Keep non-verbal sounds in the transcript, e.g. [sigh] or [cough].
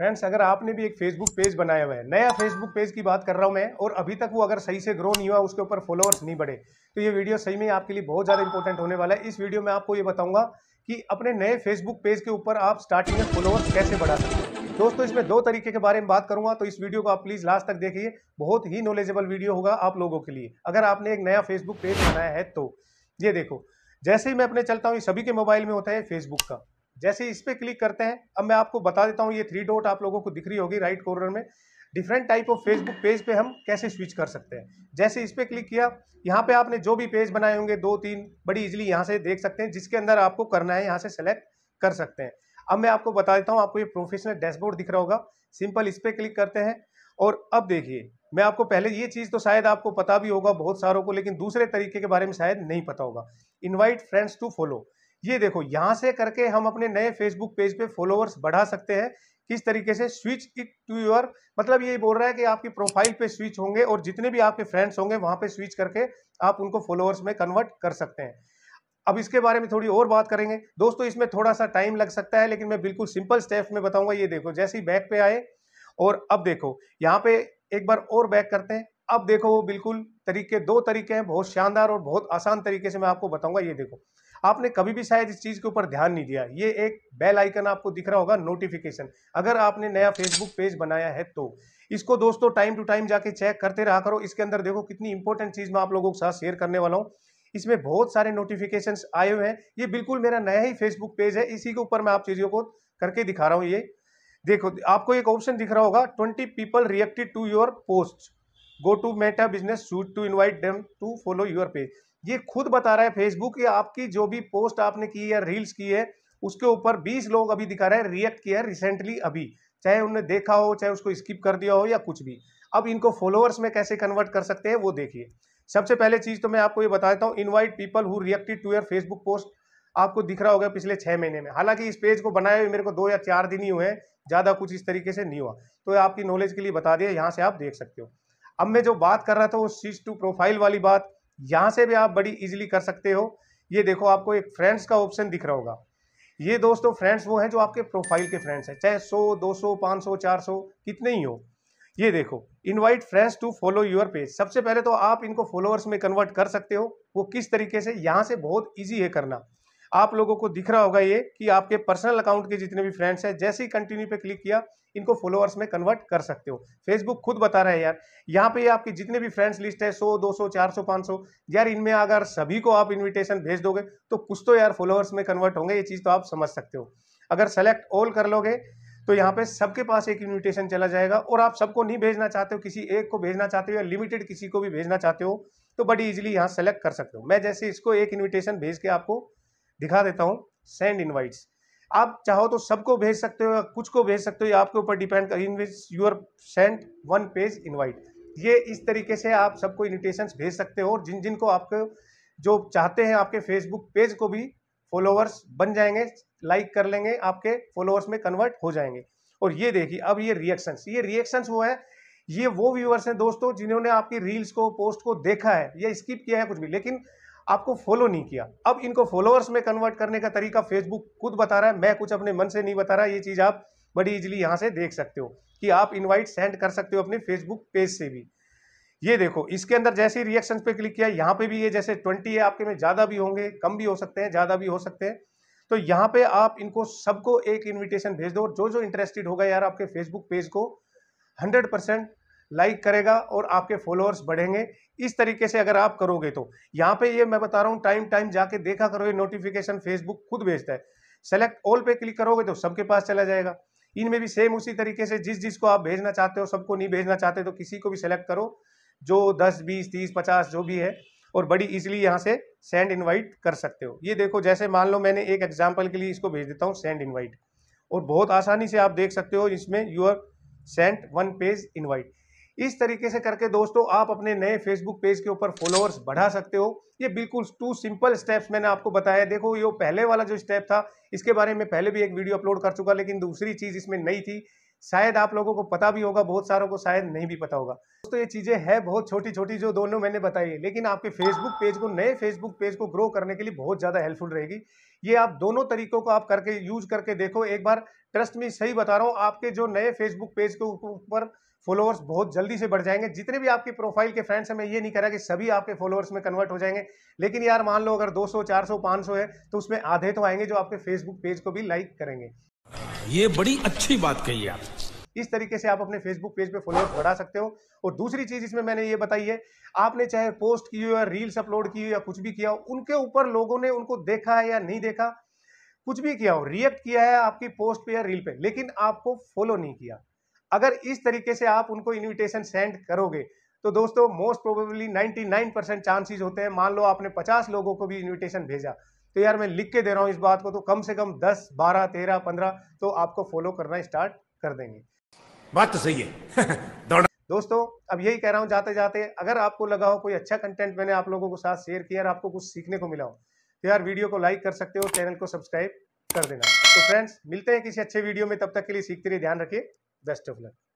friends अगर आपने भी एक फेसबुक पेज बनाया हुआ है नया फेसबुक पेज की बात कर रहा हूँ मैं और अभी तक वो अगर सही से ग्रो नहीं हुआ उसके ऊपर फॉलोअर्स नहीं बढ़े तो ये वीडियो सही में आपके लिए बहुत ज़्यादा इंपॉर्टेंट होने वाला है इस वीडियो में आपको ये बताऊंगा कि अपने नए फेसबुक पेज के ऊपर आप स्टार्टिंग में फॉलोअर्स कैसे बढ़ा सकते हैं दोस्तों इसमें दो तरीके के बारे में बात करूंगा तो इस वीडियो को आप प्लीज़ लास्ट तक देखिए बहुत ही नॉलेजेबल वीडियो होगा आप लोगों के लिए अगर आपने एक नया फेसबुक पेज बनाया है तो ये देखो जैसे ही मैं अपने चलता हूँ ये सभी के मोबाइल में होता है फेसबुक का जैसे इस पर क्लिक करते हैं अब मैं आपको बता देता हूँ ये थ्री डॉट आप लोगों को दिख रही होगी राइट कॉर्नर में different type of Facebook page पे हम कैसे स्विच कर सकते हैं जैसे इस पर क्लिक किया यहाँ पे आपने जो भी पेज बनाए होंगे दो तीन बड़ी इजिली यहाँ से देख सकते हैं जिसके अंदर आपको करना है यहाँ से सेलेक्ट कर सकते हैं अब मैं आपको बता देता हूँ आपको ये प्रोफेशनल डैशबोर्ड दिख रहा होगा सिंपल इस पर क्लिक करते हैं और अब देखिए मैं आपको पहले ये चीज़ तो शायद आपको पता भी होगा बहुत सारों को लेकिन दूसरे तरीके के बारे में शायद नहीं पता होगा इन्वाइट फ्रेंड्स टू फॉलो ये देखो यहां से करके हम अपने नए फेसबुक पेज पे फॉलोअर्स बढ़ा सकते हैं किस तरीके से स्विच इट टू योर मतलब ये बोल रहा है कि आपकी प्रोफाइल पे स्विच होंगे और जितने भी आपके फ्रेंड्स होंगे वहां पे स्विच करके आप उनको फॉलोअर्स में कन्वर्ट कर सकते हैं अब इसके बारे में थोड़ी और बात करेंगे दोस्तों इसमें थोड़ा सा टाइम लग सकता है लेकिन मैं बिल्कुल सिंपल स्टेप में बताऊंगा ये देखो जैसे ही बैक पे आए और अब देखो यहाँ पे एक बार और बैक करते हैं अब देखो वो बिल्कुल तरीके दो तरीके हैं बहुत शानदार और बहुत आसान तरीके से मैं आपको बताऊंगा ये देखो आपने कभी भी शायद इस चीज़ के ऊपर ध्यान नहीं दिया ये एक बेल आइकन आपको दिख रहा होगा नोटिफिकेशन अगर आपने नया फेसबुक पेज बनाया है तो इसको दोस्तों टाइम टू टाइम जाके चेक करते रहा करो इसके अंदर देखो कितनी इंपॉर्टेंट चीज़ मैं आप लोगों के साथ शेयर करने वाला हूँ इसमें बहुत सारे नोटिफिकेशन आए हुए हैं ये बिल्कुल मेरा नया ही फेसबुक पेज है इसी के ऊपर मैं आप चीज़ों को करके दिखा रहा हूँ ये देखो आपको एक ऑप्शन दिख रहा होगा twenty people reacted to your post go to Meta business suite to invite them to follow your page ये खुद बता रहा है फेसबुक कि आपकी जो भी पोस्ट आपने की है रील्स की है उसके ऊपर 20 लोग अभी दिखा रहे हैं रिएक्ट किया है रिसेंटली अभी चाहे उनने देखा हो चाहे उसको स्किप कर दिया हो या कुछ भी अब इनको फॉलोअर्स में कैसे कन्वर्ट कर सकते हैं वो देखिए सबसे पहले चीज़ तो मैं आपको ये बता देता हूँ invite people who reacted to your Facebook post आपको दिख रहा होगा पिछले छः महीने में हालांकि इस पेज को बनाए हुए मेरे को दो या चार दिन ही हुए हैं ज़्यादा कुछ इस तरीके से नहीं हुआ तो आपकी नॉलेज के लिए बता दिया यहाँ से आप देख सकते हो अब मैं जो बात कर रहा था वो सीज टू प्रोफाइल वाली बात यहाँ से भी आप बड़ी इजीली कर सकते हो ये देखो आपको एक फ्रेंड्स का ऑप्शन दिख रहा होगा ये दोस्तों फ्रेंड्स वो हैं जो आपके प्रोफाइल के फ्रेंड्स हैं चाहे 100, 200, 500, 400 कितने ही हो ये देखो invite friends to follow your page सबसे पहले तो आप इनको फॉलोअर्स में कन्वर्ट कर सकते हो वो किस तरीके से यहाँ से बहुत ईजी है करना आप लोगों को दिख रहा होगा ये कि आपके पर्सनल अकाउंट के जितने भी फ्रेंड्स हैं जैसे ही कंटिन्यू पे क्लिक किया इनको फॉलोअर्स में कन्वर्ट कर सकते हो फेसबुक खुद बता रहा है यार यहाँ पे आपके जितने भी फ्रेंड्स लिस्ट है 100, 200, 400, 500 यार इनमें अगर सभी को आप इन्विटेशन भेज दोगे तो कुछ तो यार फॉलोअर्स में कन्वर्ट होंगे ये चीज़ तो आप समझ सकते हो अगर सेलेक्ट ऑल कर लोगे तो यहाँ पे सबके पास एक इन्विटेशन चला जाएगा और आप सबको नहीं भेजना चाहते हो किसी एक को भेजना चाहते हो या लिमिटेड किसी को भी भेजना चाहते हो तो बड़ी इजीली यहाँ सेलेक्ट कर सकते हो मैं जैसे इसको एक इन्विटेशन भेज के आपको दिखा देता हूँ सेंड इनवाइट्स आप चाहो तो सबको भेज सकते हो या कुछ को भेज सकते हो या आपके ऊपर डिपेंड कर in which your send one page invite ये इस तरीके से आप सबको इन्विटेशन भेज सकते हो और जिन जिन को आपके जो चाहते हैं आपके फेसबुक पेज को भी फॉलोअर्स बन जाएंगे लाइक कर लेंगे आपके फॉलोअर्स में कन्वर्ट हो जाएंगे और ये देखिए अब ये रिएक्शंस ये रिएक्शंस वो है ये वो व्यूअर्स हैं दोस्तों जिन्होंने आपकी रील्स को पोस्ट को देखा है या स्किप किया है कुछ भी लेकिन आपको फॉलो नहीं किया अब इनको फॉलोअर्स में कन्वर्ट करने का तरीका फेसबुक खुद बता रहा है मैं कुछ अपने मन से नहीं बता रहा ये चीज़ आप बड़ी इजीली यहाँ से देख सकते हो कि आप इनवाइट सेंड कर सकते हो अपने फेसबुक पेज से भी ये देखो इसके अंदर जैसे ही रिएक्शन पे क्लिक किया यहाँ पे भी ये जैसे ट्वेंटी है आपके में ज़्यादा भी होंगे कम भी हो सकते हैं ज़्यादा भी हो सकते हैं तो यहाँ पे आप इनको सबको एक इनविटेशन भेज दो जो जो इंटरेस्टेड होगा यार आपके फेसबुक पेज को हंड्रेड परसेंट लाइक करेगा और आपके फॉलोअर्स बढ़ेंगे इस तरीके से अगर आप करोगे तो यहाँ पे ये मैं बता रहा हूँ टाइम टाइम जाके देखा करो ये नोटिफिकेशन फेसबुक खुद भेजता है सेलेक्ट ऑल पे क्लिक करोगे तो सबके पास चला जाएगा इनमें भी सेम उसी तरीके से जिस जिसको आप भेजना चाहते हो सबको नहीं भेजना चाहते तो किसी को भी सेलेक्ट करो जो दस बीस तीस पचास जो भी है और बड़ी इजिली यहाँ से सेंड इन्वाइट कर सकते हो ये देखो जैसे मान लो मैंने एक एग्जाम्पल के लिए इसको भेज देता हूँ सेंड इन्वाइट और बहुत आसानी से आप देख सकते हो इसमें your sent one page invite इस तरीके से करके दोस्तों आप अपने नए फेसबुक पेज के ऊपर फॉलोअर्स बढ़ा सकते हो ये बिल्कुल टू सिंपल स्टेप्स मैंने आपको बताया देखो ये पहले वाला जो स्टेप था इसके बारे में पहले भी एक वीडियो अपलोड कर चुका लेकिन दूसरी चीज़ इसमें नई थी शायद आप लोगों को पता भी होगा बहुत सारों को शायद नहीं भी पता होगा दोस्तों ये चीज़ें हैं बहुत छोटी छोटी जो दोनों मैंने बताई है लेकिन आपके फेसबुक पेज को नए फेसबुक पेज को ग्रो करने के लिए बहुत ज़्यादा हेल्पफुल रहेगी ये आप दोनों तरीकों को आप करके यूज करके देखो एक बार ट्रस्ट में सही बता रहा हूँ आपके जो नए फेसबुक पेज के ऊपर फॉलोअर्स बहुत जल्दी से बढ़ जाएंगे जितने भी आपके प्रोफाइल के फ्रेंड्स हैं मैं ये नहीं कह रहा कि सभी आपके फॉलोअर्स में कन्वर्ट हो जाएंगे लेकिन यार मान लो अगर 200 400 500 है तो उसमें आधे तो आएंगे जो आपके फेसबुक पेज को भी लाइक करेंगे ये बड़ी अच्छी बात कही आप इस तरीके से आप अपने फेसबुक पेज पे फॉलोअर्स बढ़ा सकते हो और दूसरी चीज इसमें मैंने ये बताई है आपने चाहे पोस्ट की हो या रील्स अपलोड की हो या कुछ भी किया हो उनके ऊपर लोगों ने उनको देखा है या नहीं देखा कुछ भी किया हो रिएक्ट किया है आपकी पोस्ट पे या रील पे लेकिन आपको फॉलो नहीं किया अगर इस तरीके से आप उनको इन्विटेशन सेंड करोगे तो दोस्तों मोस्ट प्रोबेबली 99 परसेंट चांसेज होते हैं मान लो आपने 50 लोगों को भी इन्विटेशन भेजा तो यार मैं लिख के दे रहा हूँ इस बात को तो कम से कम 10, 12, 13, 15 तो आपको फॉलो करना स्टार्ट कर देंगे बात तो सही है [laughs] दोस्तों अब यही कह रहा हूँ जाते जाते अगर आपको लगा हो कोई अच्छा कंटेंट मैंने आप लोगों के साथ शेयर किया और आपको कुछ सीखने को मिला हो तो यार वीडियो को लाइक कर सकते हो चैनल को सब्सक्राइब कर देना तो फ्रेंड्स मिलते हैं किसी अच्छे वीडियो में तब तक के लिए सीखते रहिए ध्यान रखिए best of luck